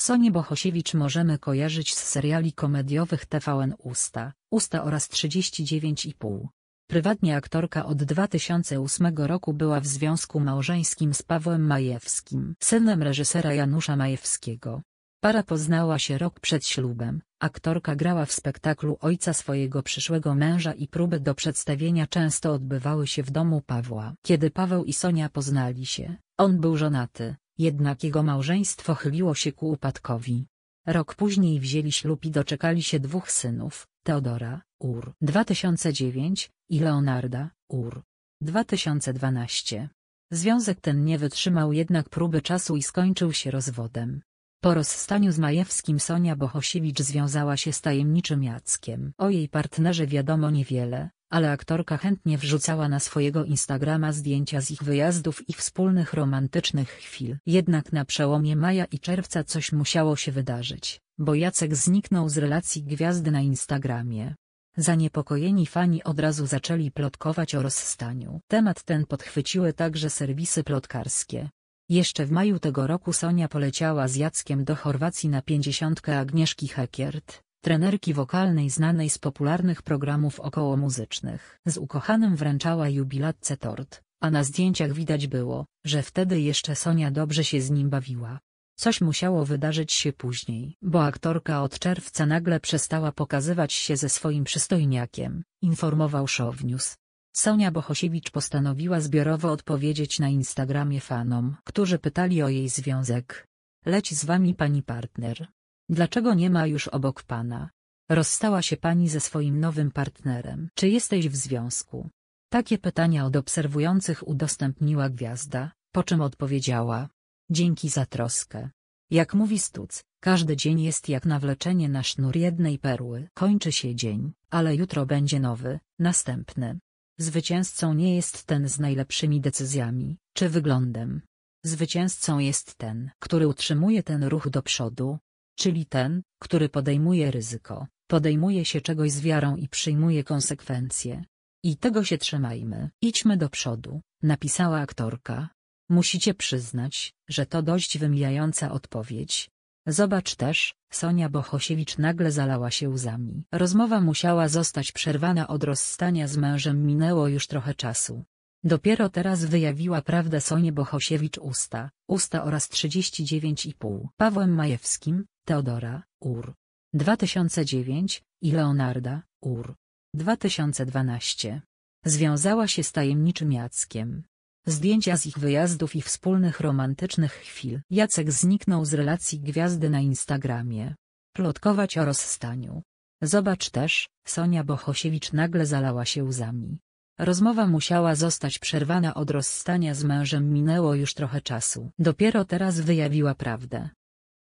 Sonię Bohosiewicz możemy kojarzyć z seriali komediowych TVN Usta, Usta oraz 39,5. Prywatnie aktorka od 2008 roku była w związku małżeńskim z Pawłem Majewskim, synem reżysera Janusza Majewskiego. Para poznała się rok przed ślubem, aktorka grała w spektaklu ojca swojego przyszłego męża i próby do przedstawienia często odbywały się w domu Pawła. Kiedy Paweł i Sonia poznali się, on był żonaty, jednak jego małżeństwo chyliło się ku upadkowi. Rok później wzięli ślub i doczekali się dwóch synów, Teodora, Ur 2009 i Leonarda, Ur 2012. Związek ten nie wytrzymał jednak próby czasu i skończył się rozwodem. Po rozstaniu z Majewskim Sonia Bohosiewicz związała się z tajemniczym Jackiem. O jej partnerze wiadomo niewiele, ale aktorka chętnie wrzucała na swojego Instagrama zdjęcia z ich wyjazdów i wspólnych romantycznych chwil. Jednak na przełomie maja i czerwca coś musiało się wydarzyć, bo Jacek zniknął z relacji gwiazdy na Instagramie. Zaniepokojeni fani od razu zaczęli plotkować o rozstaniu. Temat ten podchwyciły także serwisy plotkarskie. Jeszcze w maju tego roku Sonia poleciała z Jackiem do Chorwacji na pięćdziesiątkę Agnieszki Hekiert, trenerki wokalnej znanej z popularnych programów okołomuzycznych. Z ukochanym wręczała jubilatce tort, a na zdjęciach widać było, że wtedy jeszcze Sonia dobrze się z nim bawiła. Coś musiało wydarzyć się później, bo aktorka od czerwca nagle przestała pokazywać się ze swoim przystojniakiem, informował Szownius. Sonia Bohosiewicz postanowiła zbiorowo odpowiedzieć na Instagramie fanom, którzy pytali o jej związek. Leć z wami pani partner. Dlaczego nie ma już obok pana? Rozstała się pani ze swoim nowym partnerem. Czy jesteś w związku? Takie pytania od obserwujących udostępniła gwiazda, po czym odpowiedziała. Dzięki za troskę. Jak mówi Stuc, każdy dzień jest jak nawleczenie na sznur jednej perły. Kończy się dzień, ale jutro będzie nowy, następny. Zwycięzcą nie jest ten z najlepszymi decyzjami, czy wyglądem. Zwycięzcą jest ten, który utrzymuje ten ruch do przodu, Czyli ten, który podejmuje ryzyko, podejmuje się czegoś z wiarą i przyjmuje konsekwencje. I tego się trzymajmy. Idźmy do przodu, napisała aktorka. Musicie przyznać, że to dość wymijająca odpowiedź. Zobacz też, Sonia Bohosiewicz nagle zalała się łzami. Rozmowa musiała zostać przerwana od rozstania z mężem minęło już trochę czasu. Dopiero teraz wyjawiła prawdę Sonie Bohosiewicz usta, usta oraz 39,5. Pawłem Majewskim, Teodora, Ur. 2009 i Leonarda, Ur. 2012. Związała się z tajemniczym Jackiem. Zdjęcia z ich wyjazdów i wspólnych romantycznych chwil. Jacek zniknął z relacji gwiazdy na Instagramie. Plotkować o rozstaniu. Zobacz też, Sonia Bohosiewicz nagle zalała się łzami. Rozmowa musiała zostać przerwana od rozstania z mężem minęło już trochę czasu. Dopiero teraz wyjawiła prawdę.